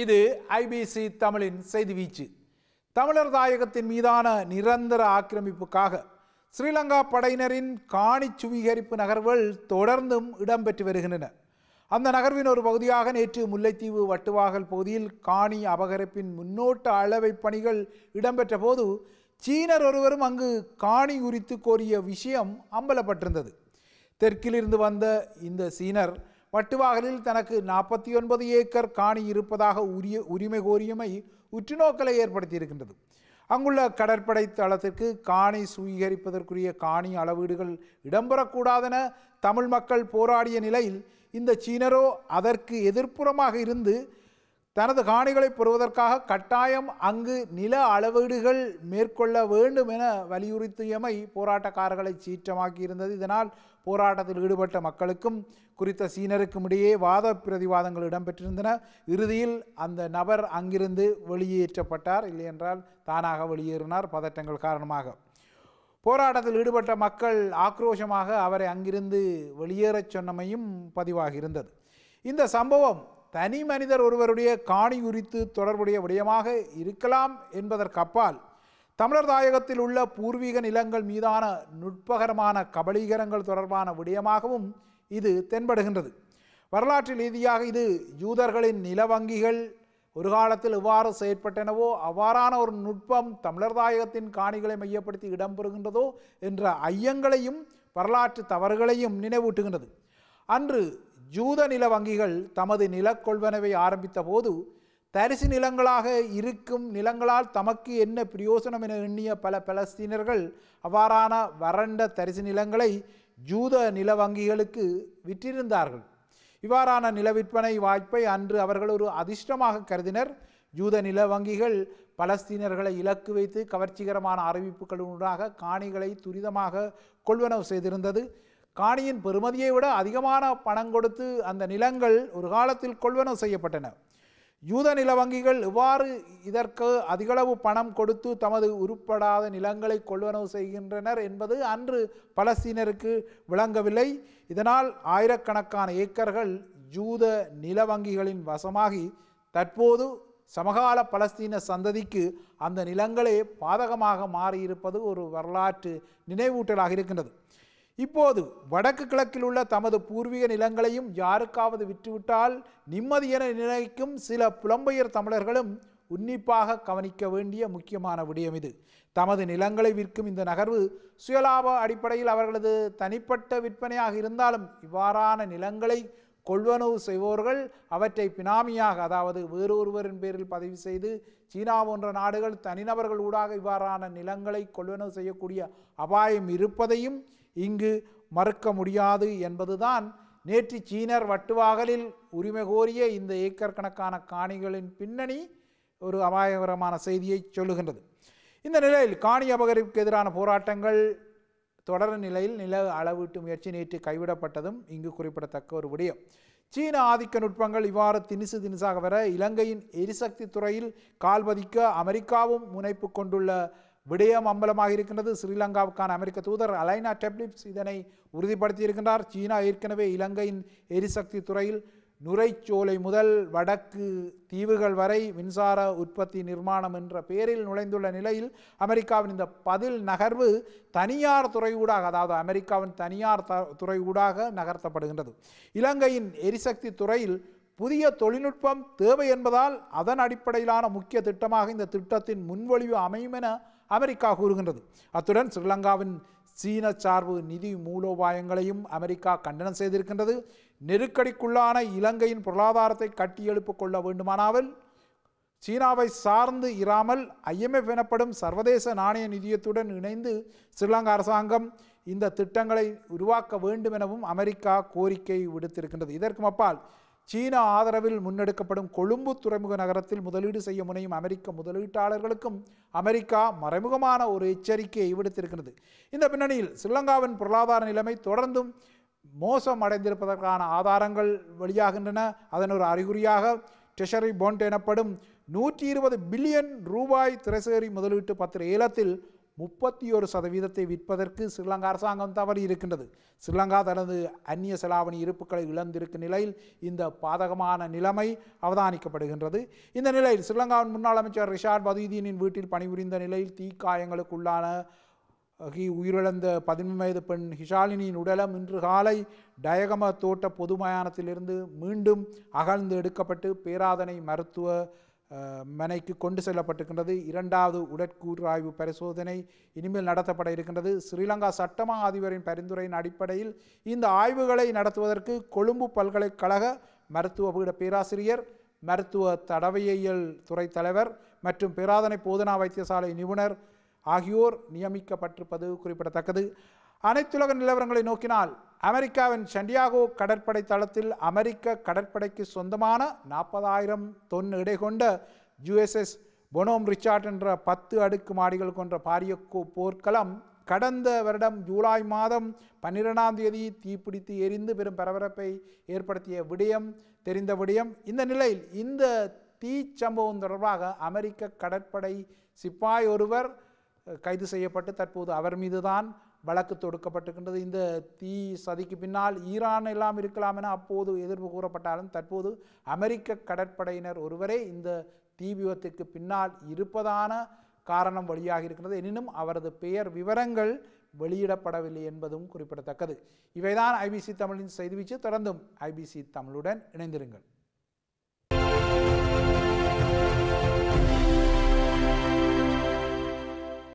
இது ஐபிசி தமிழின் செய்தி வீச்சு தமிழர் தாயகத்தின் மீதான நிரந்தர ஆக்கிரமிப்புக்காக ஸ்ரீலங்கா படையினரின் காணி சுவீகரிப்பு நகர்வுகள் தொடர்ந்தும் இடம்பெற்று வருகின்றன அந்த நகர்வின் ஒரு பகுதியாக நேற்று முல்லைத்தீவு வட்டுவாகல் பகுதியில் காணி அபகரிப்பின் முன்னோட்ட அளவை பணிகள் இடம்பெற்ற போது சீனர் ஒருவரும் அங்கு காணி குறித்து கோரிய விஷயம் அம்பலப்பட்டிருந்தது தெற்கிலிருந்து வந்த இந்த சீனர் வட்டுவாகலில் தனக்கு நாற்பத்தி ஒன்பது ஏக்கர் காணி இருப்பதாக உரிய உரிமை கோரியமை உற்றுநோக்கலை ஏற்படுத்தியிருக்கின்றது அங்குள்ள கடற்படை தளத்திற்கு காணி சுவீகரிப்பதற்குரிய காணி அளவீடுகள் இடம்பெறக்கூடாதென தமிழ் மக்கள் போராடிய நிலையில் இந்த சீனரோ அதற்கு எதிர்ப்புறமாக இருந்து தனது காணிகளை பெறுவதற்காக கட்டாயம் அங்கு நில அளவீடுகள் மேற்கொள்ள வேண்டும் என வலியுறுத்தியமை போராட்டக்காரர்களை சீற்றமாக்கியிருந்தது இதனால் போராட்டத்தில் ஈடுபட்ட மக்களுக்கும் குறித்த சீனருக்கும் இடையே வாத பிரதிவாதங்கள் இடம்பெற்றிருந்தன இறுதியில் அந்த நபர் அங்கிருந்து வெளியேற்றப்பட்டார் இல்லையென்றால் தானாக வெளியேறினார் பதட்டங்கள் காரணமாக போராட்டத்தில் ஈடுபட்ட மக்கள் ஆக்ரோஷமாக அவரை அங்கிருந்து வெளியேறச் சொன்னமையும் பதிவாகி இருந்தது இந்த சம்பவம் தனி மனிதர் ஒருவருடைய காணி குறித்து தொடர்புடைய விடயமாக இருக்கலாம் என்பதற்கப்பால் தமிழர் தாயகத்தில் உள்ள பூர்வீக நிலங்கள் மீதான நுட்பகரமான கபலீகரங்கள் தொடர்பான விடயமாகவும் இது தென்படுகின்றது வரலாற்று ரீதியாக இது யூதர்களின் நில வங்கிகள் ஒரு காலத்தில் எவ்வாறு செயற்பட்டனவோ அவ்வாறான ஒரு நுட்பம் தமிழர் தாயகத்தின் காணிகளை மையப்படுத்தி இடம்பெறுகின்றதோ என்ற ஐயங்களையும் வரலாற்று தவறுகளையும் நினைவூட்டுகின்றது அன்று ஜூத நில வங்கிகள் தமது நிலக்கொள்வனவை ஆரம்பித்த போது தரிசு நிலங்களாக இருக்கும் நிலங்களால் தமக்கு என்ன பிரயோசனம் என எண்ணிய பல பலஸ்தீனர்கள் அவ்வாறான வறண்ட தரிசு நிலங்களை ஜூத நில வங்கிகளுக்கு விற்றிருந்தார்கள் இவ்வாறான நில விற்பனை வாய்ப்பை அன்று அவர்கள் ஒரு அதிர்ஷ்டமாக கருதினர் ஜூத நில வங்கிகள் பலஸ்தீனர்களை இலக்கு வைத்து கவர்ச்சிகரமான அறிவிப்புகளுடனாக காணிகளை துரிதமாக கொள்வனவு செய்திருந்தது காணியின் பெறுமதியை விட அதிகமான பணம் கொடுத்து அந்த நிலங்கள் ஒரு காலத்தில் கொள்வனவு செய்யப்பட்டன யூத நில வங்கிகள் இவ்வாறு இதற்கு அதிகளவு பணம் கொடுத்து தமது உருப்படாத நிலங்களை கொள்வனவு செய்கின்றனர் என்பது அன்று பலஸ்தீனருக்கு விளங்கவில்லை இதனால் ஆயிரக்கணக்கான ஏக்கர்கள் யூத நில வங்கிகளின் வசமாகி தற்போது சமகால பலஸ்தீன சந்ததிக்கு அந்த நிலங்களே பாதகமாக மாறியிருப்பது ஒரு வரலாற்று நினைவூட்டலாக இருக்கின்றது இப்போது வடக்கு கிழக்கில் உள்ள தமது பூர்வீக நிலங்களையும் யாருக்காவது விற்றுவிட்டால் நிம்மதி என நினைக்கும் சில புலம்பெயர் தமிழர்களும் உன்னிப்பாக கவனிக்க வேண்டிய முக்கியமான விடயம் இது தமது நிலங்களை விற்கும் இந்த நகர்வு சுயலாப அடிப்படையில் அவர்களது தனிப்பட்ட விற்பனையாக இருந்தாலும் இவ்வாறான நிலங்களை கொள்வனவு செய்வோர்கள் அவற்றை பினாமியாக அதாவது வேறொருவரின் பேரில் பதிவு செய்து சீனா போன்ற நாடுகள் தனிநபர்கள் ஊடாக இவ்வாறான நிலங்களை கொள்வனவு செய்யக்கூடிய அபாயம் இருப்பதையும் இங்கு மறுக்க முடியாது என்பதுதான் நேற்று சீனர் வட்டுவாகலில் உரிமை கோரிய இந்த ஏக்கர் கணக்கான காணிகளின் பின்னணி ஒரு அபாயகரமான செய்தியை சொல்லுகின்றது இந்த நிலையில் காணி அபகரிப்புக்கு எதிரான போராட்டங்கள் தொடர் நிலையில் நில அளவீட்டு முயற்சி நேற்று கைவிடப்பட்டதும் இங்கு குறிப்பிடத்தக்க ஒரு விடயம் சீன ஆதிக்க நுட்பங்கள் இவ்வாறு தினிசு தினிசாக வர இலங்கையின் எரிசக்தி துறையில் கால்பதிக்க அமெரிக்காவும் முனைப்பு கொண்டுள்ள விடயம் அம்பலமாக இருக்கின்றது ஸ்ரீலங்காவுக்கான அமெரிக்க தூதர் அலைனா டெப்லிப்ஸ் இதனை உறுதிப்படுத்தியிருக்கின்றார் சீனா ஏற்கனவே இலங்கையின் எரிசக்தி துறையில் நுரைச்சோலை முதல் வடக்கு தீவுகள் வரை மின்சார உற்பத்தி நிர்மாணம் என்ற பெயரில் நுழைந்துள்ள நிலையில் அமெரிக்காவின் இந்த பதில் நகர்வு தனியார் துறை ஊடாக அதாவது அமெரிக்காவின் தனியார் த ஊடாக நகர்த்தப்படுகின்றது இலங்கையின் எரிசக்தி துறையில் புதிய தொழில்நுட்பம் தேவை என்பதால் அதன் அடிப்படையிலான முக்கிய திட்டமாக இந்த திட்டத்தின் முன்வொழிவு அமையும் என அமெரிக்கா கூறுகின்றது அத்துடன் ஸ்ரீலங்காவின் சீன சார்பு நிதி மூலோபாயங்களையும் அமெரிக்கா கண்டனம் செய்திருக்கின்றது நெருக்கடிக்குள்ளான இலங்கையின் பொருளாதாரத்தை கட்டியெழுப்பு கொள்ள வேண்டுமானாவில் சீனாவை சார்ந்து இராமல் ஐஎம்எஃப் எனப்படும் சர்வதேச நாணய நிதியத்துடன் இணைந்து ஸ்ரீலங்கா அரசாங்கம் இந்த திட்டங்களை உருவாக்க வேண்டும் எனவும் அமெரிக்கா கோரிக்கை விடுத்திருக்கின்றது இதற்கும் அப்பால் சீன ஆதரவில் முன்னெடுக்கப்படும் கொழும்பு துறைமுக நகரத்தில் முதலீடு செய்ய முனையும் அமெரிக்க முதலீட்டாளர்களுக்கும் அமெரிக்கா மறைமுகமான ஒரு எச்சரிக்கையை விடுத்திருக்கிறது இந்த பின்னணியில் ஸ்ரீலங்காவின் பொருளாதார நிலைமை தொடர்ந்தும் மோசம் அடைந்திருப்பதற்கான ஆதாரங்கள் வெளியாகின்றன அதன் ஒரு அறிகுறியாக ட்ரெஷரி பாண்ட் எனப்படும் நூற்றி இருபது பில்லியன் ரூபாய் திரைசேரி முதலீட்டு பத்திர ஏலத்தில் முப்பத்தி ஒரு சதவீதத்தை விற்பதற்கு ஸ்ரீலங்கா அரசாங்கம் தவறி இருக்கின்றது ஸ்ரீலங்கா தனது அந்நிய செலாவணி இருப்புக்களை இழந்திருக்கும் நிலையில் இந்த பாதகமான நிலைமை அவதானிக்கப்படுகின்றது இந்த நிலையில் ஸ்ரீலங்காவின் முன்னாள் அமைச்சர் ரிஷாட் பதீதீனின் வீட்டில் பணிபுரிந்த நிலையில் தீக்காயங்களுக்குள்ளான உயிரிழந்த பதின்மை வயது பெண் ஹிஷாலினியின் உடலம் இன்று காலை டயகம தோட்ட பொது மயானத்திலிருந்து மீண்டும் அகழ்ந்து எடுக்கப்பட்டு பேராதனை மருத்துவ மனைக்கு கொண்டு செல்லப்பட்டிருக்கின்றது இரண்டாவது உடற்கூறாய்வு பரிசோதனை இனிமேல் நடத்தப்பட இருக்கின்றது ஸ்ரீலங்கா சட்டமா அதிபரின் பரிந்துரையின் அடிப்படையில் இந்த ஆய்வுகளை நடத்துவதற்கு கொழும்பு பல்கலைக்கழக மருத்துவ பீட பேராசிரியர் மருத்துவ தடவையியல் துறை தலைவர் மற்றும் பிராதனை போதனா வைத்தியசாலை நிபுணர் ஆகியோர் நியமிக்கப்பட்டிருப்பது குறிப்பிடத்தக்கது அனைத்துலக நிலவரங்களை நோக்கினால் அமெரிக்காவின் சண்டியாகோ கடற்படை தளத்தில் அமெரிக்க கடற்படைக்கு சொந்தமான நாற்பதாயிரம் தொன் இடை கொண்ட யுஎஸ்எஸ் பொனோம் ரிச்சார்ட் என்ற பத்து அடுக்கு மாடிகள் கொண்ட பாரிய போர்க்களம் கடந்த வருடம் ஜூலை மாதம் பன்னிரெண்டாம் தேதி தீப்பிடித்து எரிந்து பெரும் பரபரப்பை ஏற்படுத்திய விடயம் தெரிந்த விடயம் இந்த நிலையில் இந்த தீ சம்பவம் தொடர்பாக அமெரிக்க கடற்படை சிப்பாய் ஒருவர் கைது செய்யப்பட்டு தற்போது அவர் மீதுதான் வழக்கு தொடுக்கப்பட்டிருக்கின்றது இந்த தீ சதிக்கு பின்னால் ஈரான் எல்லாம் இருக்கலாம் என அப்போது எதிர்ப்பு கூறப்பட்டாலும் தற்போது அமெரிக்க கடற்படையினர் ஒருவரே இந்த தீ விபத்துக்கு பின்னால் இருப்பதான காரணம் வழியாக இருக்கிறது எனினும் அவரது பெயர் விவரங்கள் வெளியிடப்படவில்லை என்பதும் குறிப்பிடத்தக்கது இவைதான் ஐபிசி தமிழின் செய்தி வீச்சு தொடர்ந்தும் ஐபிசி தமிழுடன் இணைந்திருங்கள்